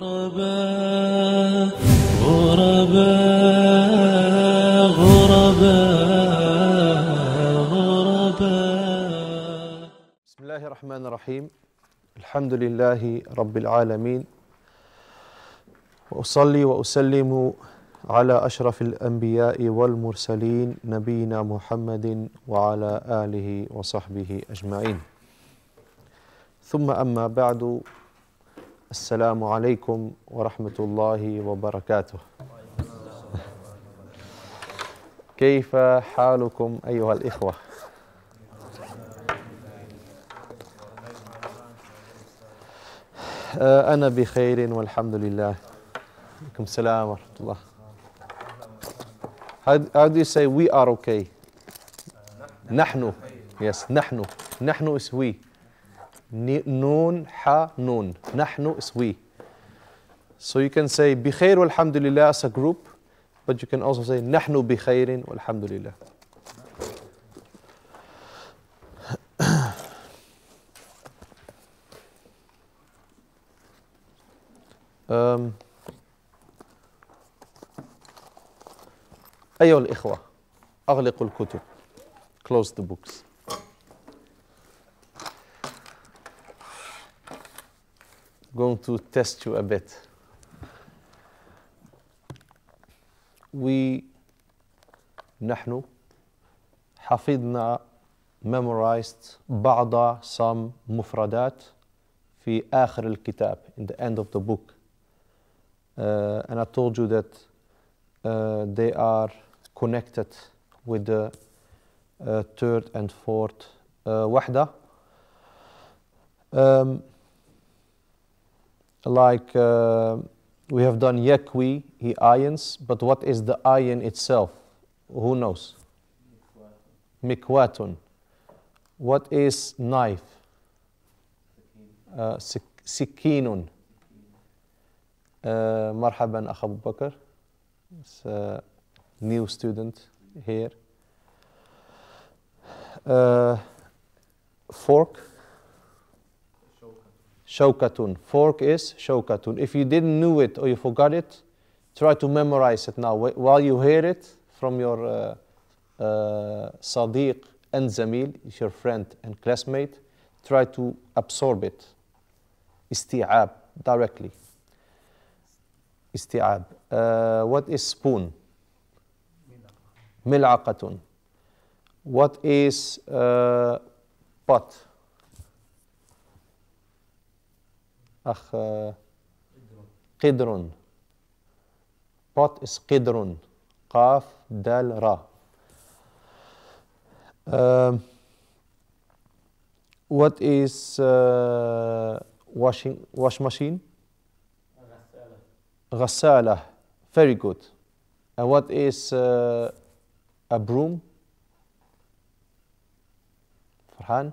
غرباء غرباء غرباء غرباء بسم الله الرحمن الرحيم الحمد لله رب العالمين وأصلي وأسلم على أشرف الأنبياء والمرسلين نبينا محمد وعلى آله وصحبه أجمعين ثم أما بعد السلام عليكم ورحمة الله وبركاته كيف حالكم أيها الإخوة آه، أنا بخير والحمد لله عليكم السلام ورحمة الله How, how do you say we are okay? نحن Yes, نحن نحن is we نون ha نون نحن سوي So you can say والحمد walhamdulillah as a group, but you can also say nahnu bikhairin walhamdulillah. um, أيها الإخوة أغلق الكتب close the books going to test you a bit. We, نحنو حفظنا memorized بعض some مفردات في آخر الكتاب in the end of the book. Uh, and I told you that uh, they are connected with the uh, third and fourth uh, wahda. Um, like uh, we have done yakwi, he irons, but what is the iron itself? Who knows? Mikwatun. What is knife? Uh, sikinun. Uh, marhaban Akh Abu Bakr. It's a new student here. Uh, fork. Shokatun. Fork is Shokatun. If you didn't knew it or you forgot it, try to memorize it now. While you hear it from your uh, uh, Sadiq and Zamil, your friend and classmate, try to absorb it. Isti'ab, directly. Isti'ab. Uh, what is spoon? Mil'aqatun. What is uh, pot? أخ قدر بوت is قدر قاف دال را um, what is uh, washing wash machine غسالة very good and what is uh, a broom فرحان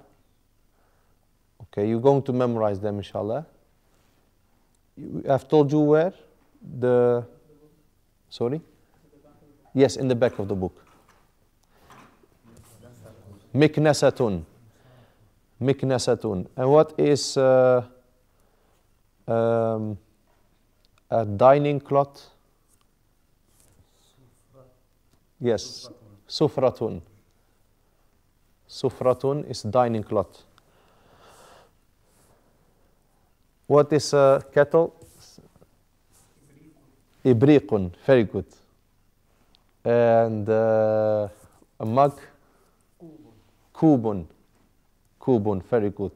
okay you're going to memorize them inshallah I've told you where? The, sorry? Yes, in the back of the book. Miknasatun. Miknasatun. And what is uh, um, a dining cloth? Yes, sufratun. Sufratun is dining cloth. What is a kettle? Ibriqun, very good. And uh, a mug? Kubun. Kubun, very good.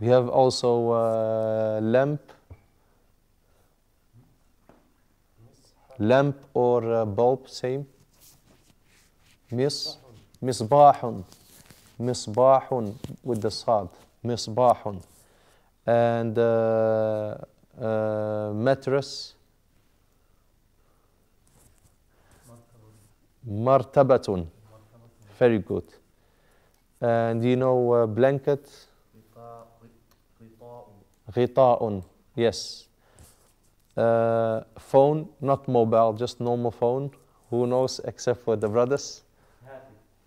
We have also a uh, lamp. Lamp or uh, bulb, same. Mis, misbahun. Misbahun with the sad. Misbahun and uh, uh, mattress martabatun very good and you know uh, blanket غطاء yes uh, phone not mobile just normal phone who knows except for the brothers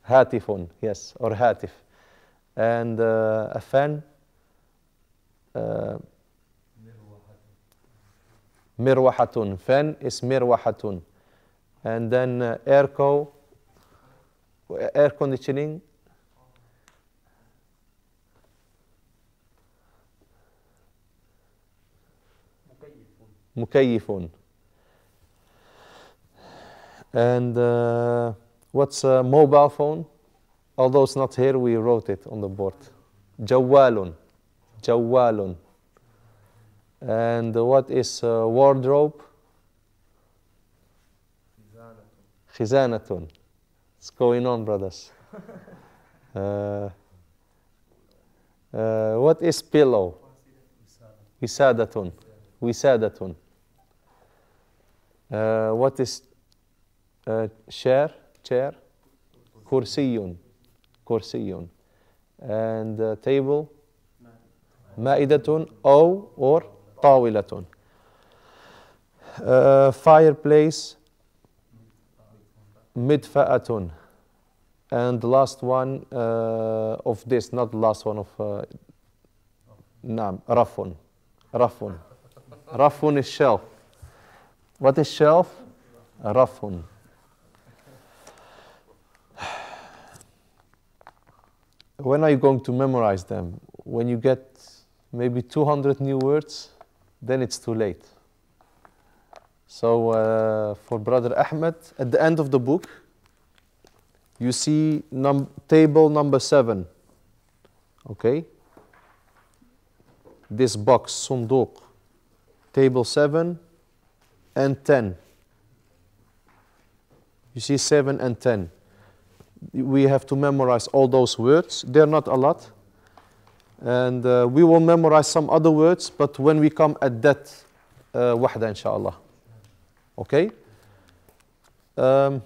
Hatifon, yes or hatif, and uh, a fan uh, mirwahatun. Fan is mirwahatun. And then uh, airco, air conditioning. Mukayifun. And uh, what's a mobile phone? Although it's not here, we wrote it on the board. Jawalun. جوال and what is uh, wardrobe Khizanatun. What's going on brothers uh, uh, what is pillow وسادة وسادة uh, what is uh, chair chair كرسي كرسي and uh, table Ma'idatun aw or tawilatun. Uh, fireplace midfa'atun. And the last one uh, of this, not the last one of uh, Nam, rafun. Rafun. Rafun is shelf. What is shelf? Rafun. When are you going to memorize them? When you get maybe 200 new words, then it's too late. So uh, for Brother Ahmed, at the end of the book, you see num table number seven. Okay? This box, sunduq, table seven and 10. You see seven and 10. We have to memorize all those words. They're not a lot. And uh, we will memorize some other words, but when we come at that uh, inshallah. Okay? Um,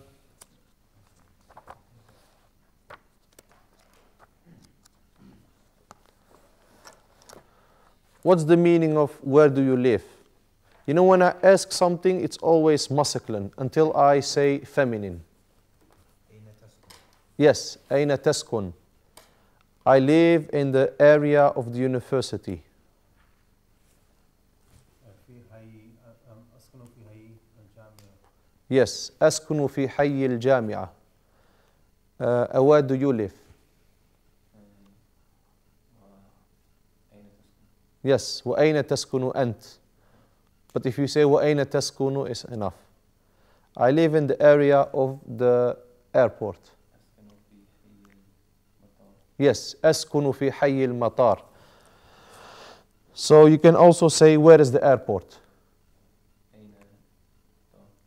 what's the meaning of where do you live? You know, when I ask something, it's always masculine until I say feminine. Yes, أين تسكن? I live in the area of the university. Yes, أسكن في حي الجامعة. Uh, where do you live? Yes, وأين تسكن أنت? But if you say وأين تسكن is enough. I live in the area of the airport. Yes, أسكن في حي المطار. So you can also say, where is the airport?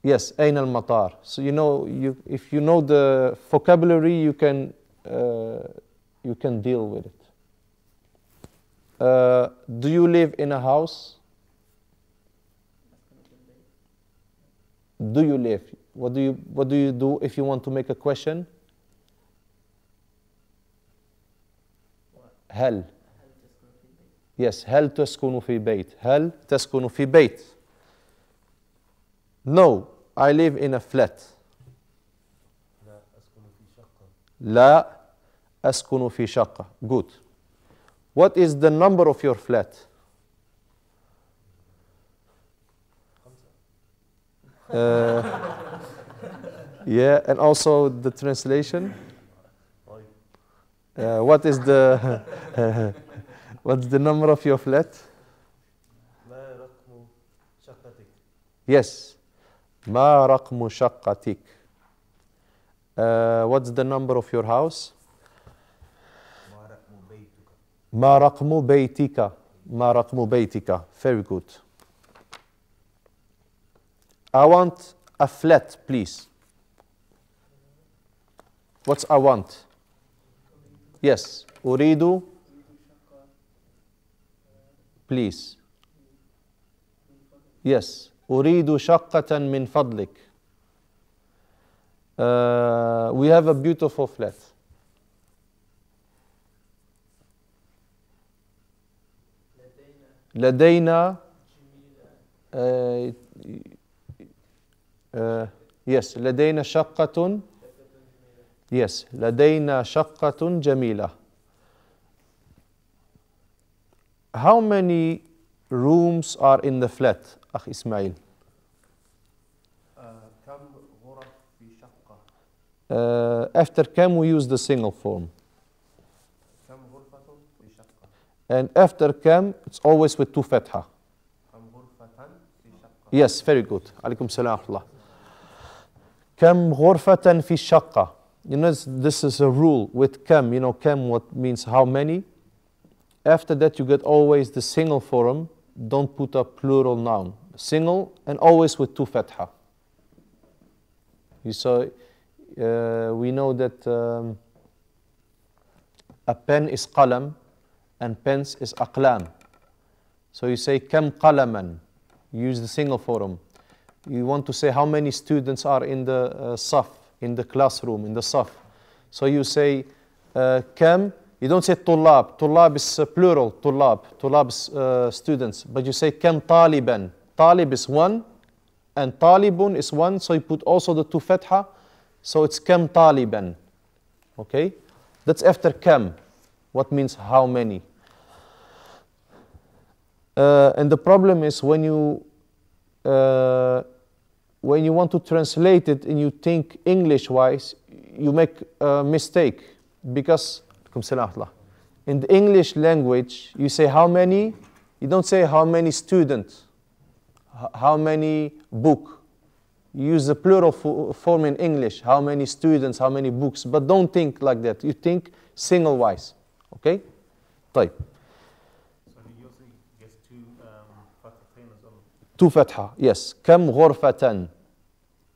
Yes, أين المطار. So you know, you, if you know the vocabulary, you can, uh, you can deal with it. Uh, do you live in a house? Do you live? What do you, what do you do if you want to make a question? هل Yes, هل تسكن في بيت هل تسكن في بيت No, I live in a flat لا أسكن في شقة لا أسكن في شقة Good What is the number of your flat? Uh, yeah, and also the translation. Uh, what is the what's the number of your flat? Yes. ما رقم شقتك? what's the number of your house? ما رقم بيتك? ما رقم بيتك? Very good. I want a flat, please. What's I want? Yes, أريد please Yes, أريد شقة من فضلك uh, We have a beautiful flat لدينا uh, uh, yes لدينا شقة Yes, لدينا شقة جميلة. How many rooms are in the flat, أخ Ismail? uh, after كم we use the single form. And after كم it's always with two fatha. Yes, very good. عليكم السلام ورحمة الله. كم غرفة you know, this is a rule with kam, you know, kam what means how many. After that, you get always the single form, don't put a plural noun. Single and always with two fatha. You saw, uh, we know that um, a pen is qalam and pens is aqlam. So you say kam qalaman, use the single form. You want to say how many students are in the uh, saf, in the classroom, in the saf. So you say uh, you don't say tulab. Tulab is uh, plural, tulab. Tulab is uh, students. But you say kam taliban. Talib is one and talibun is one. So you put also the two fatha. So it's kam taliban. Okay? That's after kam. What means how many? Uh, and the problem is when you uh, when you want to translate it and you think English wise, you make a mistake because in the English language, you say how many, you don't say how many students, how many book. You use the plural form in English, how many students, how many books, but don't think like that. You think single wise. Okay? Type. Two fatha, yes. Kam ghurfatan.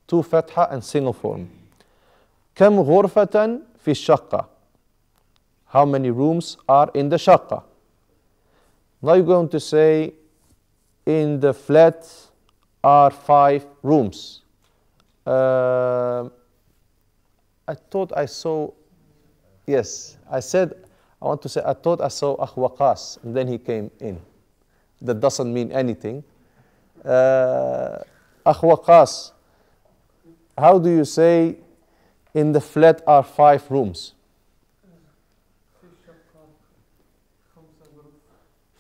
Two fatha and single form. Kam ghurfatan fi shaqqa. How many rooms are in the shaqqa? Now you're going to say in the flat are five rooms. Uh, I thought I saw, yes, I said, I want to say, I thought I saw Akhwaqas, and then he came in. That doesn't mean anything, uh, Akhwaqas, how do you say in the flat are five rooms?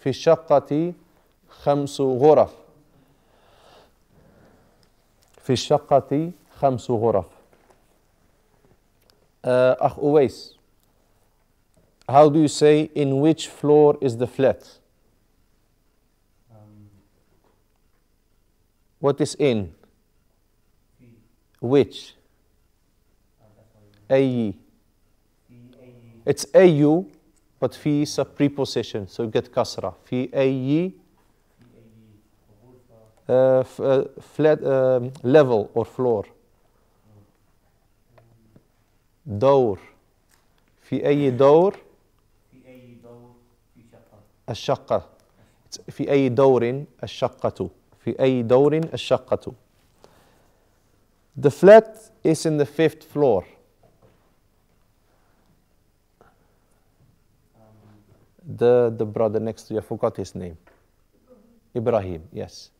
في الشقة خمس غرف في الشقة خمس غرف أخ أويس How do you say in which floor is the flat? What is in? Which? AE. It's AU, but fi is a preposition, so you get kasra. Fi AE, uh, uh, flat, um, level or floor. دور Fi A E دور في أي دور في شقة الشقة في أي دور في أي دور الشقة The flat is in the fifth floor The, the brother next to you, I forgot his name Ibrahim, yes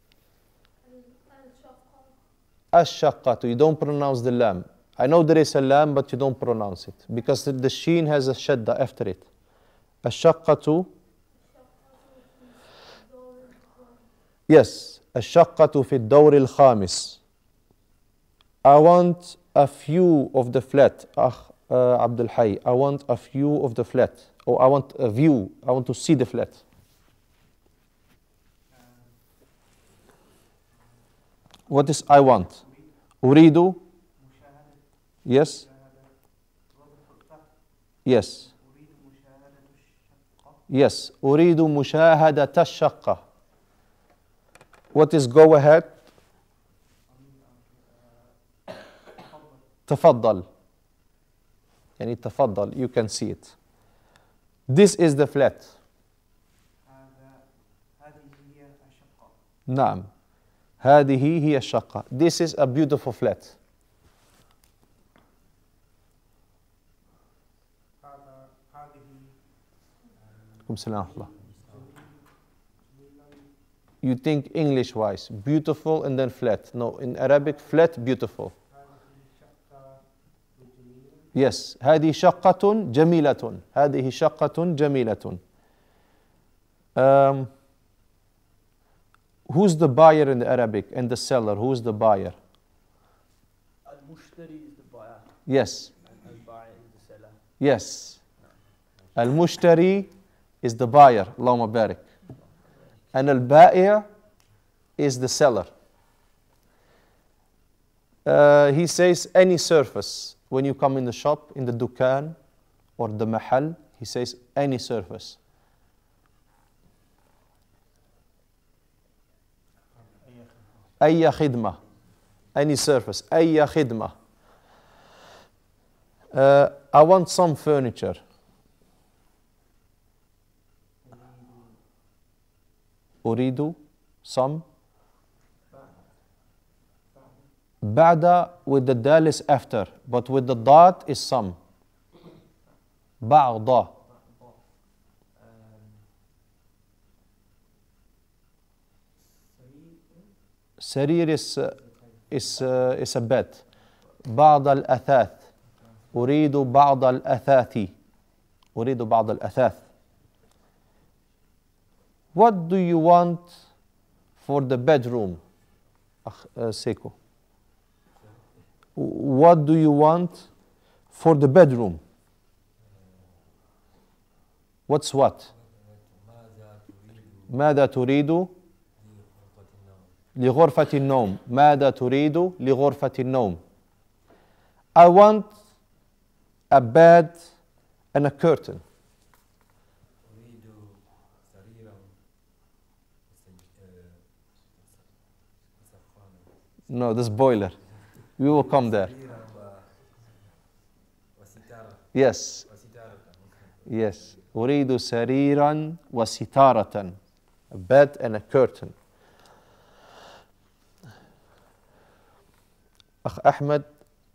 الشقة, you don't pronounce the lam I know there is a lam but you don't pronounce it because the sheen has a shadda after it الشقة Yes. الشقة في الدور الخامس I want a few of the flat أخ عبد الحي I want a few of the flat Or I want a view I want to see the flat What is I want أريد Yes Yes Yes أريد مشاهدة الشقة What is go ahead? تفضل يعني تفضل you can see it this is the flat نعم هذه هي الشقة this is a beautiful flat عليكم السلام ورحمة الله you think English wise, beautiful and then flat. No, in Arabic, flat, beautiful. Yes, هذه شقة جميلة. هذه شقة جميلة. Um, who's the buyer in Arabic and the seller? Who's the buyer? المشتري is the buyer. Yes. Al-buyer is the seller. Yes. Al-mushtari is the buyer. Allahumma barik and al-ba'i' is the seller. Uh, he says any surface. When you come in the shop, in the dukan or the mahal, he says any surface. أي خدمة any surface أي خدمة uh, I want some furniture أريد صم بعد with the dal is after but with the dot is sum بعض سرير is is uh, is a bed بعض الأثاث أريد بعض الأثاث أريد بعض الأثاث What do you want for the bedroom, ah, uh, Seiko? What do you want for the bedroom? What's what? ماذا تريد لغرفة النوم ماذا تريد لغرفة النوم I want a bed and a curtain No, this boiler. We will come there. Yes. Yes. أريد سريرا وستارة. A bed and a curtain. Akh Ahmed,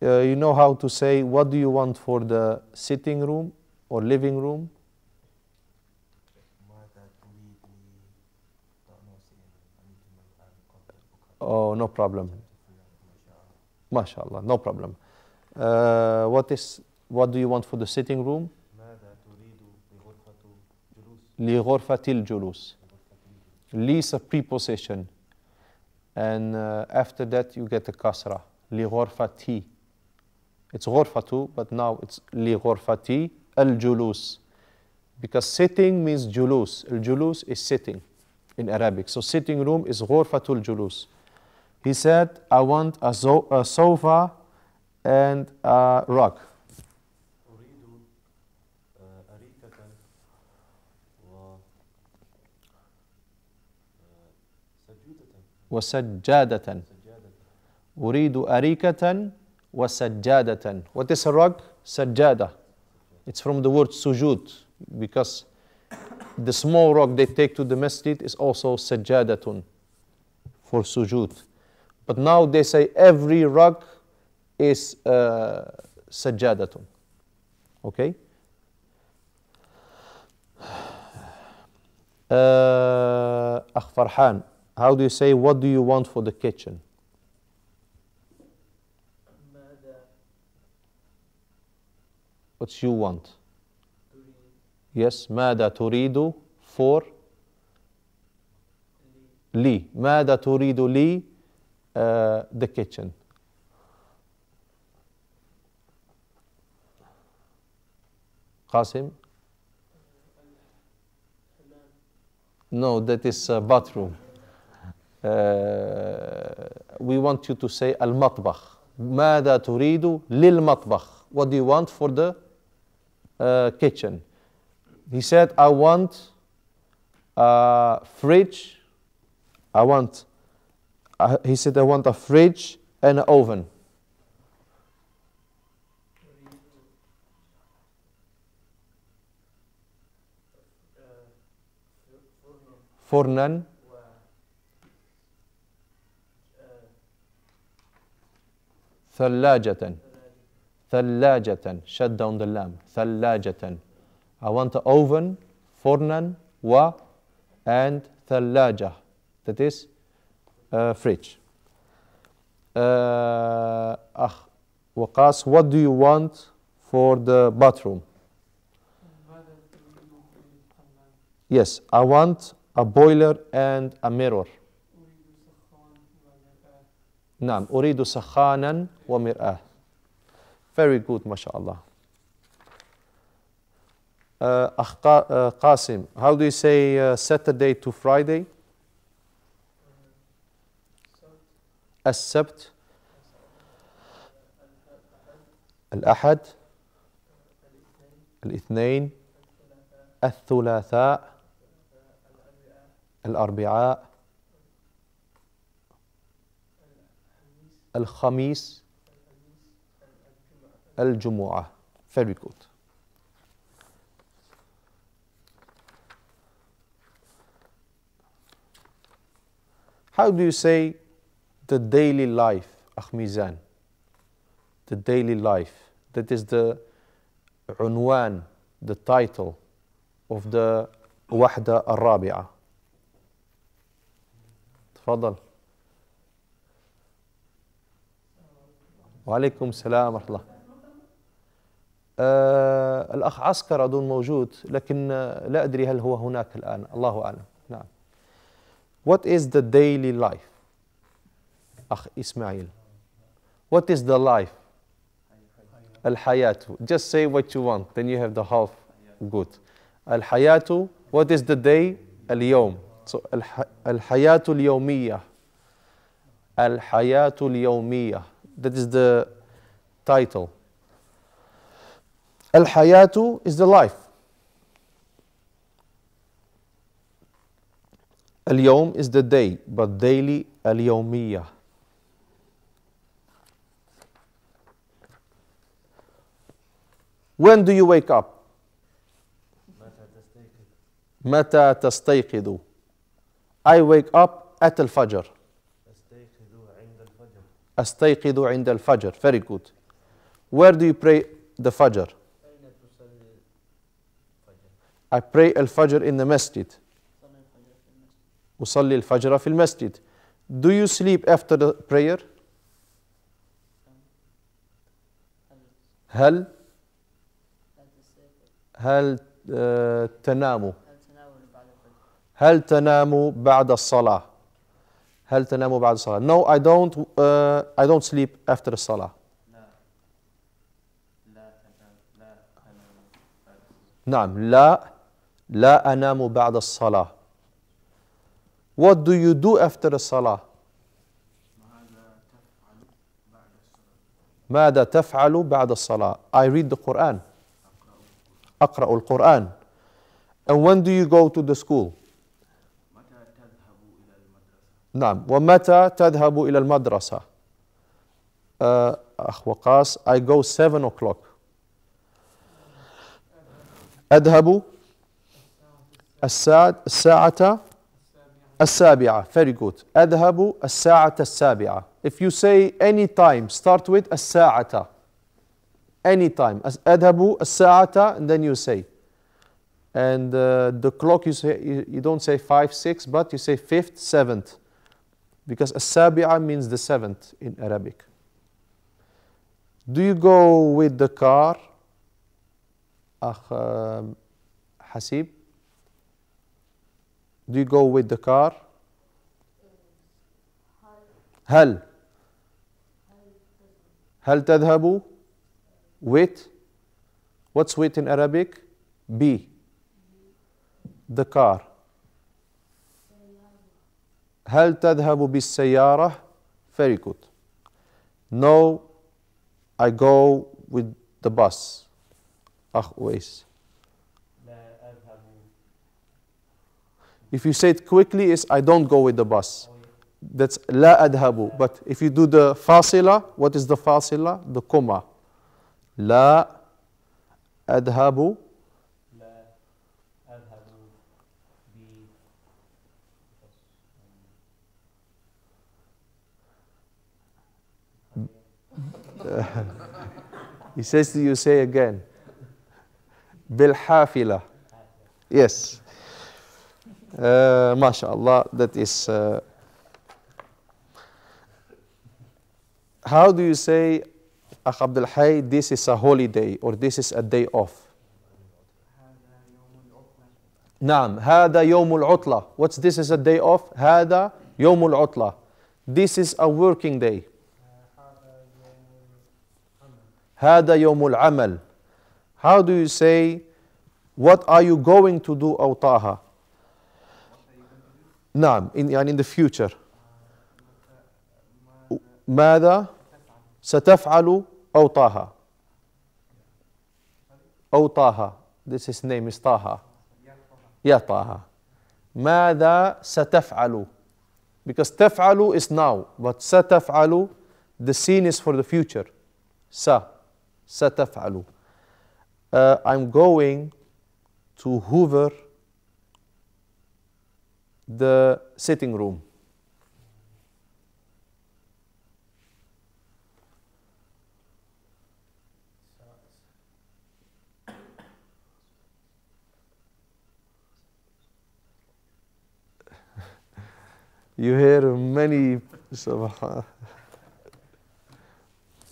uh, you know how to say what do you want for the sitting room or living room? Oh, no problem. MashaAllah, no problem. Uh, what is what do you want for the sitting room? julus. Li Lease a preposition. And uh, after that you get the kasra. لغرفتي. It's غرفة but now it's li al julus, Because sitting means julus. Al-julus is sitting in Arabic. So sitting room is غرفة julus. He said, I want a, so a sofa and a rug. وسجادة أريد أريكة وسجادة What is a rug? سجادة. It's from the word sujud because the small rug they take to the masjid is also سجادة for sujud. But now they say every rug is uh, sajadatun. Okay? Uh, Farhan, how do you say what do you want for the kitchen? What you want? Yes, ماذا تريد for لي ماذا تريد لي uh, the kitchen. Qasim? No, that is a bathroom. Uh, we want you to say al-matbakh. ماذا تريد للمطبخ? What do you want for the uh, kitchen? He said, I want a uh, fridge, I want uh, he said, I want a fridge and an oven. Fornan. thalajatan, thalajatan. shut down the lamp Thalajatan. I want an oven fornan wa and ثلاجة that is uh, fridge. Uh, ah, Waqas, what do you want for the bathroom? Yes, I want a boiler and a mirror. نعم أريد سخانا ومرآة Very good ما شاء الله uh, أخ ah, قاسم uh, How do you say uh, Saturday to Friday? السبت الأحد الاثنين الثلاثاء الأربعاء الخميس الجمعة very good How do you say the daily life ميزان the daily life that is the عنوان the title of the وحدة الرابعة تفضل وعليكم السلام ورحمة الله آه الأخ عسكر أظن موجود لكن لا أدري هل هو هناك الآن الله أعلم نعم What is the daily life Akh Ismail. What is the life? Al Hayatu. Just say what you want, then you have the half good. Al Hayatu, what is the day? Al yom. So Al Hayatu Al yomiyah. Al Hayatu Al yomiyah. That is the title. Al Hayatu is the life. Al yom is the day, but daily Al yomiyah. When do you wake up? متى تستيقظ I wake up at الفجر أستيقظ عند الفجر Very good Where do you pray the Fajr? I pray الفجر in the masjid أصلي الفجر في المسجد Do you sleep after the prayer? هل هل آه، تنام هل تناموا بعد الصلاة هل تنام بعد الصلاة No I don't uh, I don't sleep after الصلاة نعم لا لا أنام بعد الصلاة What do you do after الصلاة ماذا تفعل بعد الصلاة I read the Quran أقرأ القرآن and when do you go to the school متى تذهب نعم ومتى تذهب إلى المدرسة آه، أخ وقاص I go 7 o'clock أذهب الساعة الساعة السابعة very good أذهب الساعة السابعة if you say any time start with الساعة any time. as الساعة and then you say. And uh, the clock you say you, you don't say five six but you say fifth seventh, because السابعة means the seventh in Arabic. Do you go with the car? أخ حسيب. Um, Do you go with the car? هل هل تذهب with. What's with in Arabic? B. The car. هل تذهب بالسيارة? Very good. No, I go with the bus. أخ ويس. If you say it quickly, it's I don't go with the bus. That's لا أذهب. But if you do the fasila, what is the fasila? The comma. لا أذهب لا أذهب He says to you, say again. بالحافلة. Yes. شاء uh, mashallah, that is. Uh, how do you say أخ عبد الحي this is a holiday or this is a day off نعم هذا يوم العطلة what's this is a day off هذا يوم العطلة this is a working day هذا يوم العمل how do you say what are you going to do أو طه نعم in, يعني in the future ماذا ستفعل أو طه أو طه This his name is طه يا طه ماذا ستفعل Because تفعل is now But ستفعل The scene is for the future س ستفعل uh, I'm going to hoover the sitting room You hear many, subhanAllah.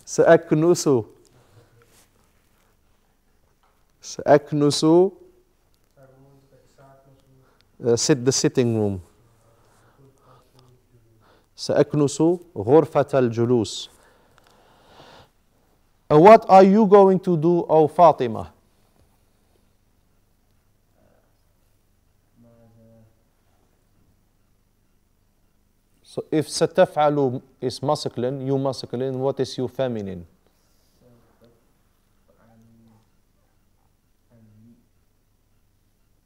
سأكنس سأكنس sit the sitting room سأكنس غرفة الجلوس What are you going to do, O Fatima? So if ستفعل is masculine, you masculine, what is you feminine?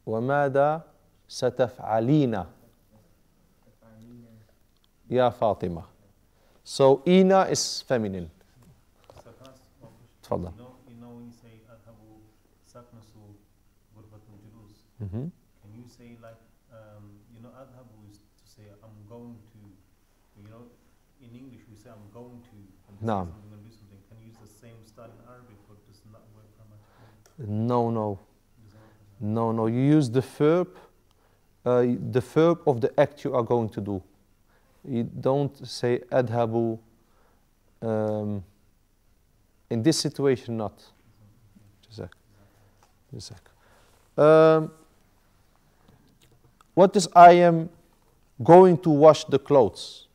وماذا ستفعلين يا فاطمة So Ina is feminine تفضل Can you say like, um, you know, Adhabu is to say, I'm going to say, I'm going to, and this no. I'm going to do something, can you use the same style in Arabic, but does not work grammatically? No, no. No, no. You use the verb, uh, the verb of the act you are going to do. You don't say adhabu. Um, in this situation, not. Jazak. Jazak. Um, what is I am going to wash the clothes?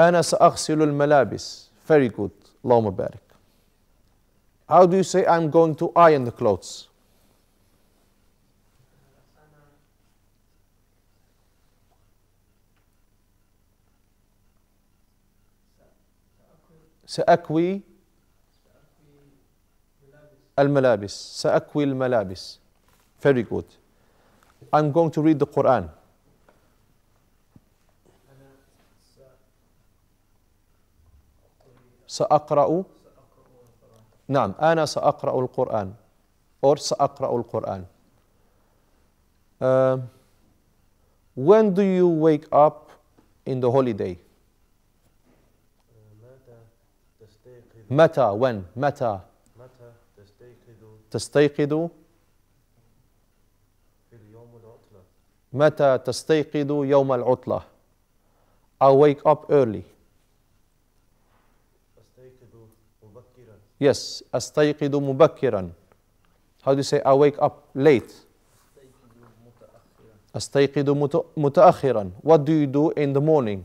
أنا سأغسل الملابس very good اللهم بارك how do you say I'm going to iron the clothes سأكوي الملابس سأكوي الملابس very good I'm going to read the Quran سأقرأ نعم أنا سأقرأ القرآن or سأقرأ القرآن uh, when do you wake up in the holiday متى when متى متى تستيقظ تستيقظ في اليوم العطلة متى تستيقظ يوم العطلة I wake up early Yes, أستيقظ مبكرا. How do you say I wake up late? أستيقظ متأخرا. What do you do in the morning?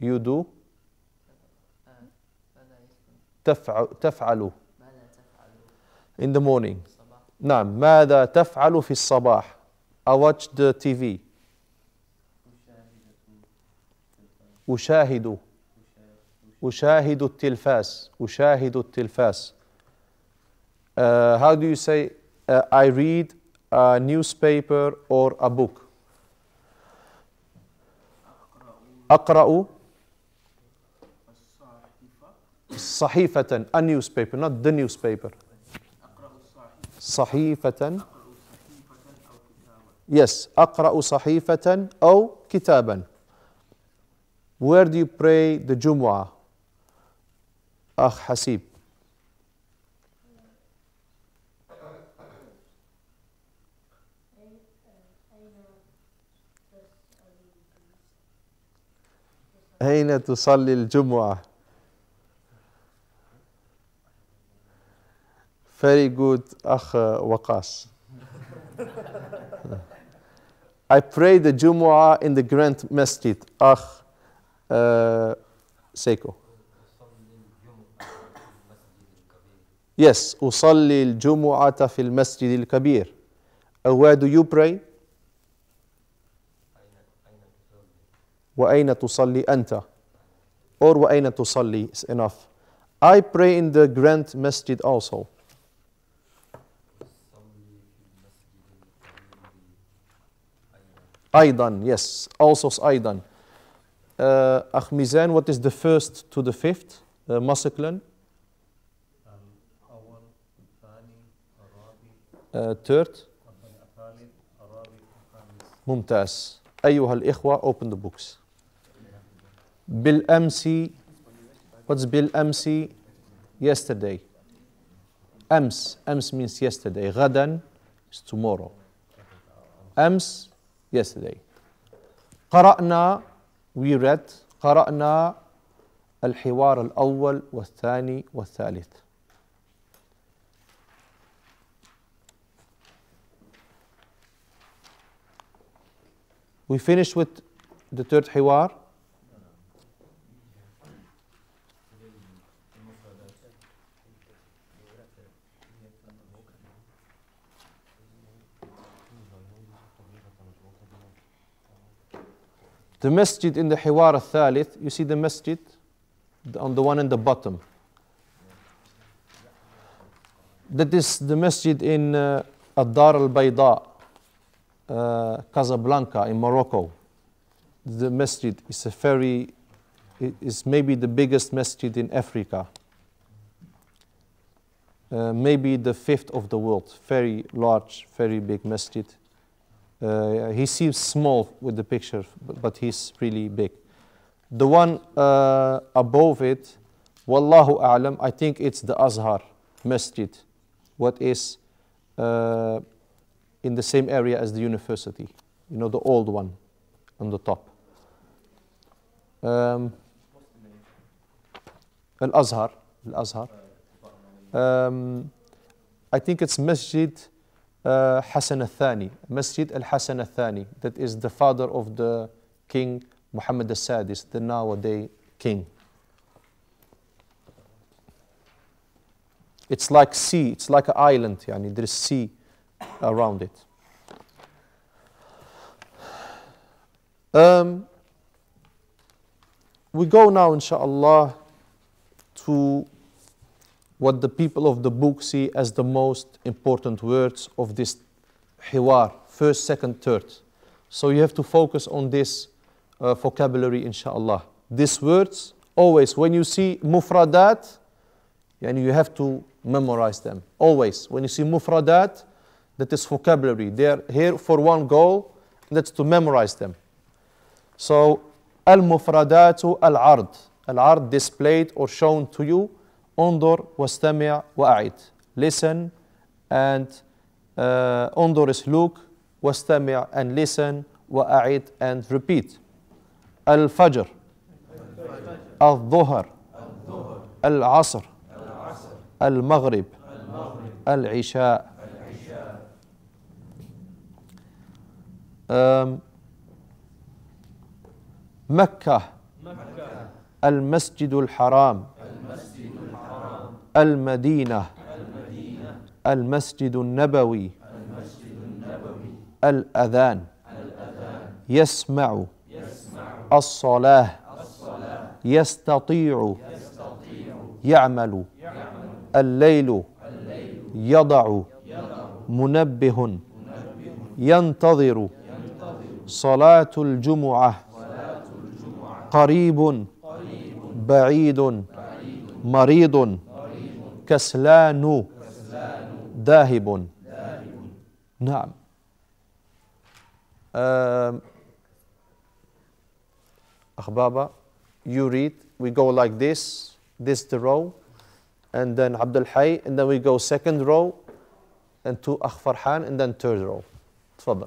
You do تفعل تفعل in the morning نعم ماذا تفعل في الصباح I watch the TV أشاهد أشاهد التلفاز أشاهد التلفاز uh, how do you say uh, I read a newspaper or a book أقرأ صحيفة a newspaper not the newspaper صحيفة yes أقرأ صحيفة أو كتابا where do you pray the Jumu'ah أخ حسيب أين تصلي الجمعة؟ Very good أخ وقاص I pray the Jumu'ah in the Grand Masjid أخ uh, Seiko Yes, أصلي الجمعة في المسجد الكبير. Uh, where do you pray? وأين تصلي أنت? Or وأين تصلي is enough. I pray in the grand masjid also. Aidan, yes, also Aidan. Uh, Akhmizan, what is the first to the fifth? Uh, Masaklan? الثيرد ممتاز أيها الإخوة open the books بالأمس what's بالأمس yesterday أمس أمس means yesterday غدا is tomorrow أمس yesterday قرأنا we read قرأنا الحوار الأول والثاني والثالث We finish with the third hiwar. The masjid in the hiwar al-thalith, you see the masjid on the one in the bottom. That is the masjid in uh, Ad-Dar al-Bayda. Uh, Casablanca in Morocco. The masjid is a very, it is maybe the biggest masjid in Africa. Uh, maybe the fifth of the world, very large, very big masjid. Uh, he seems small with the picture, but, but he's really big. The one uh, above it, Wallahu A'lam, I think it's the Azhar Masjid, what is uh, in the same area as the university, you know, the old one on the top. Um, Al Azhar, Al Azhar. Um, I think it's Masjid uh, Hassan al Thani, Masjid Al Hassan al Thani, that is the father of the King Muhammad al Sadis, the nowadays king. It's like sea, it's like an island, yani there is sea around it. Um, we go now, inshallah, to what the people of the book see as the most important words of this hiwar, first, second, third. So you have to focus on this uh, vocabulary, inshallah. These words, always, when you see mufradat, and you have to memorize them. Always, when you see mufradat, that is vocabulary. They are here for one goal, that's to memorize them. So, al-mufradatu al-ard. Al-ard displayed or shown to you. Undur, wastami' wa'a'id. Listen and uh, undur is look, wastami' and listen, wa'a'id and repeat. Al-fajr. Al-dhuhr. Al-asr. Al-maghrib. Al-isha'. مكة المسجد الحرام المدينة المسجد النبوي الأذان يسمع الصلاة يستطيع يعمل الليل يضع منبه ينتظر صلاة الجمعة قريب بعيد مريض كسلان ذاهب نعم أخ بابا you read we go like this this the row and then Abdul Hay and then we go second row and two أخ فرحان and then third row تفضل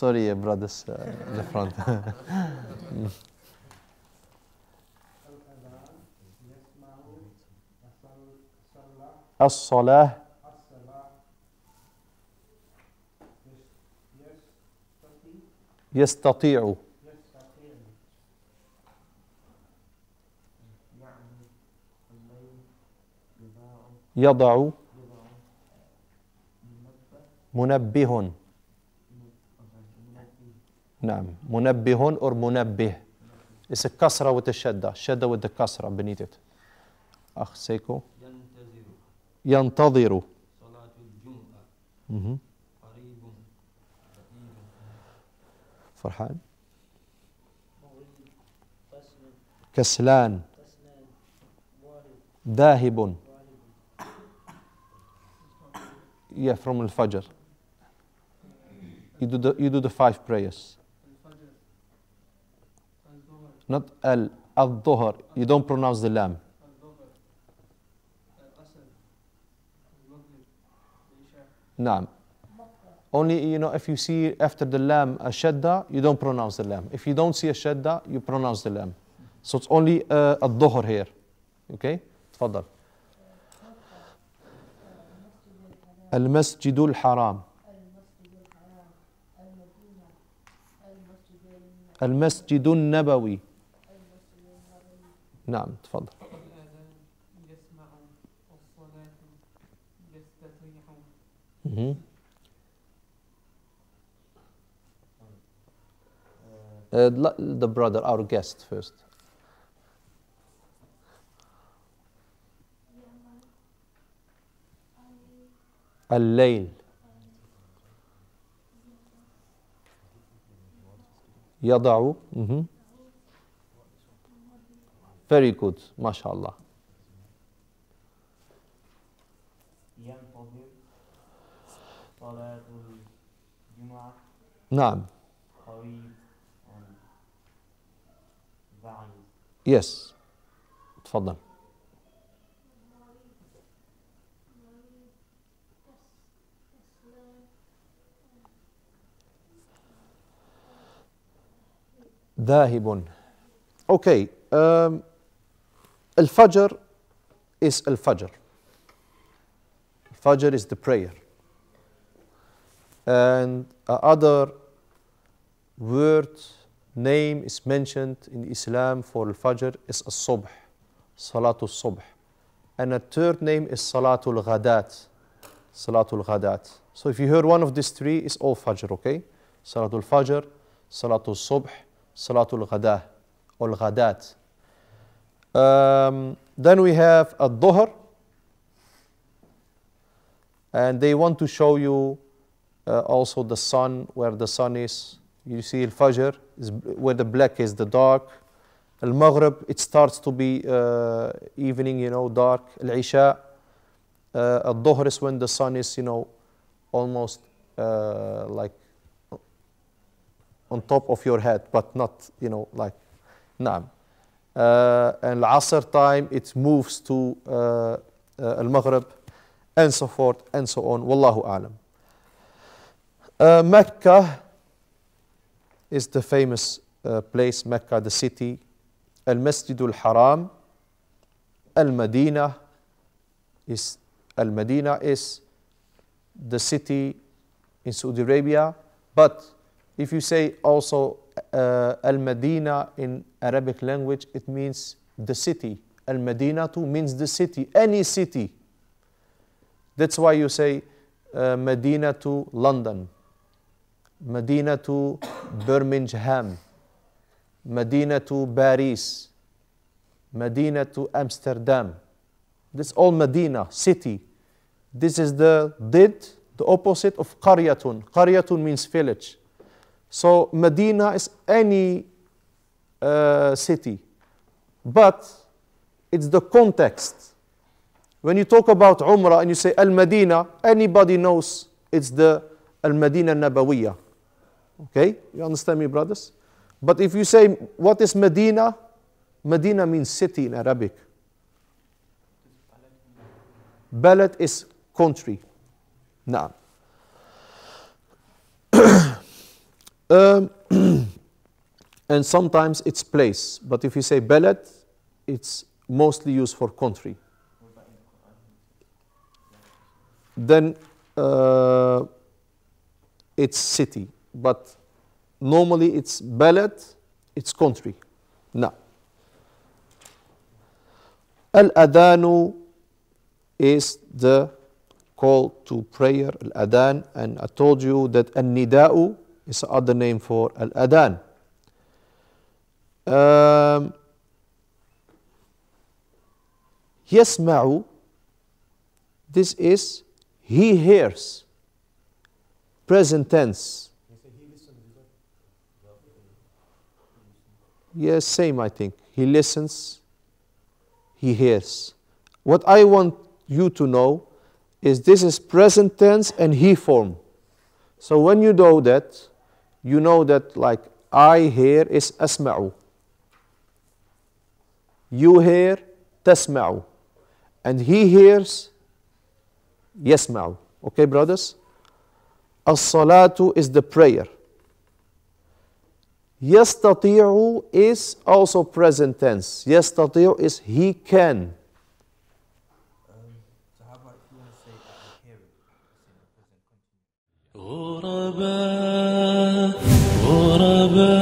سوري برادس لفرونت الصلاة يستطيع يضع منبه منبه نعم منبه أو منبه اس الكسره والشده الشده ود الكسره بنيتت اخ سيكو ينتظر صلاه الجمعه قريب فرحان كسلان ذاهب yeah from الفجر you do the, you do the five prayers not al dhuhr you don't pronounce the lam نعم only you know if you see after the lam a shadda you don't pronounce the lam if you don't see a shadda you pronounce the lam so it's only uh, dhuhr here okay تفضل المسجد الحرام المسجد النبوي نعم تفضل Uh, the brother, our guest first. الليل يضع mm -hmm. Very good, mashallah. ينتظر صلاة الجمعة نعم قريب بعيد يس تفضل ذاهب اوكي okay. um, الفجر is الفجر الفجر is the prayer and other word name is mentioned in Islam for الفجر is الصبح صلاة الصبح and a third name is صلاة الغدات صلاة الغدات so if you heard one of these three it's all Fajr okay صلاة الفجر صلاة الصبح صلاة Ghadah or Um, then we have a dhuhr and they want to show you uh, also the sun, where the sun is. You see al-fajr, is where the black is the dark. Al-maghrib, it starts to be uh, evening, you know, dark. Al-isha, uh, al-dhuhr is when the sun is, you know, almost uh, like on top of your head, but not, you know, like, naam. Uh, and Asr time it moves to uh, uh, Al-Maghrib and so forth and so on. Wallahu alam. Uh, Mecca is the famous uh, place, Mecca, the city. Al Masjid al Haram, Al Medina is Al Medina is the city in Saudi Arabia. But if you say also uh, Al-Madina in Arabic language, it means the city. Al-Madina too means the city, any city. That's why you say uh, Medina to London, Medina to Birmingham, Medina to Paris, Medina to Amsterdam. This all Medina, city. This is the did, the opposite of qaryatun. Qaryatun means village. So Medina is any uh, city, but it's the context. When you talk about Umrah and you say Al-Madina, anybody knows it's the Al-Madina Nabawiya. Okay, you understand me, brothers? But if you say, what is Medina? Medina means city in Arabic. Balad is country. Now, Um, and sometimes it's place. But if you say balad, it's mostly used for country. Then uh, it's city. But normally it's balad, it's country. Now, Al-adanu is the call to prayer, al-adan. And I told you that al-nida'u is other name for al adhan. Um, this is he hears present tense yes same i think he listens he hears what i want you to know is this is present tense and he form so when you know that you know that like I here is أسمع you hear تسمع and he hears يسمع okay brothers الصلاة is the prayer يستطيع is also present tense يستطيع is he can غرباء um, Father.